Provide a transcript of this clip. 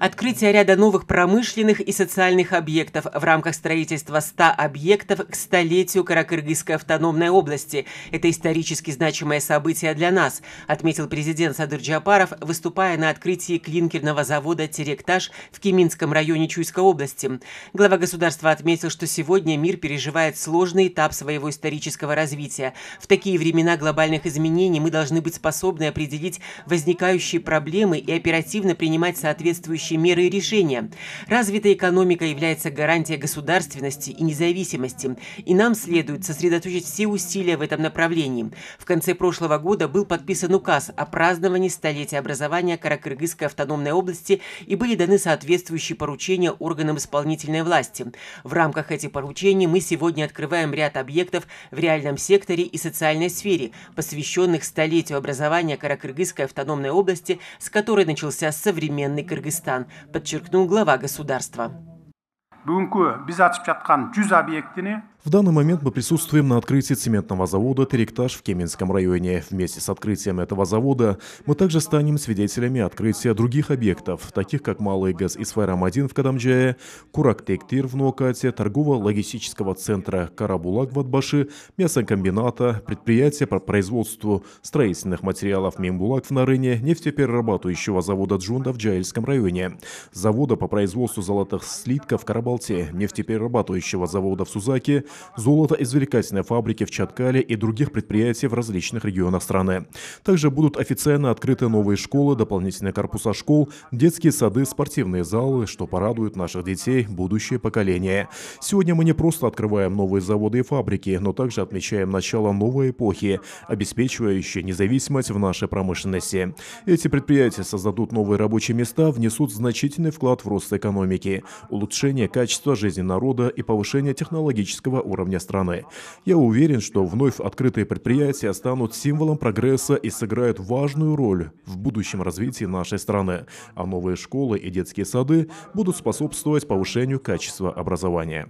Открытие ряда новых промышленных и социальных объектов в рамках строительства 100 объектов к столетию Каракыргызской автономной области – это исторически значимое событие для нас, отметил президент Садыр Джапаров, выступая на открытии клинкерного завода «Теректаж» в Кеминском районе Чуйской области. Глава государства отметил, что сегодня мир переживает сложный этап своего исторического развития. В такие времена глобальных изменений мы должны быть способны определить возникающие проблемы и оперативно принимать соответствующие подходящие меры и решения. Развитая экономика является гарантией государственности и независимости, и нам следует сосредоточить все усилия в этом направлении. В конце прошлого года был подписан указ о праздновании столетия образования Каракыргызской автономной области и были даны соответствующие поручения органам исполнительной власти. В рамках этих поручений мы сегодня открываем ряд объектов в реальном секторе и социальной сфере, посвященных столетию образования Каракыргызской автономной области, с которой начался современный Кыргызстан. Казахстан, подчеркнул глава государства. В данный момент мы присутствуем на открытии цементного завода «Теректаж» в Кеменском районе. Вместе с открытием этого завода мы также станем свидетелями открытия других объектов, таких как Малый ГЭС и Сфайрам-1 в Кадамджае, Курактектир в Нуакате, торгово-логистического центра «Карабулак» в Атбаши, мясокомбината, предприятия по производству строительных материалов «Мимбулак» в Нарыне, нефтеперерабатывающего завода «Джунда» в Джаильском районе, завода по производству золотых слитков «Карабулак» Балтии, нефтеперерабатывающего завода в Сузаке, золотоизвлекательной фабрики в Чаткале и других предприятий в различных регионах страны. Также будут официально открыты новые школы, дополнительные корпуса школ, детские сады, спортивные залы, что порадует наших детей, будущее поколение. Сегодня мы не просто открываем новые заводы и фабрики, но также отмечаем начало новой эпохи, обеспечивающей независимость в нашей промышленности. Эти предприятия создадут новые рабочие места, внесут значительный вклад в рост экономики, улучшение качества качество жизни народа и повышение технологического уровня страны. Я уверен, что вновь открытые предприятия станут символом прогресса и сыграют важную роль в будущем развитии нашей страны, а новые школы и детские сады будут способствовать повышению качества образования.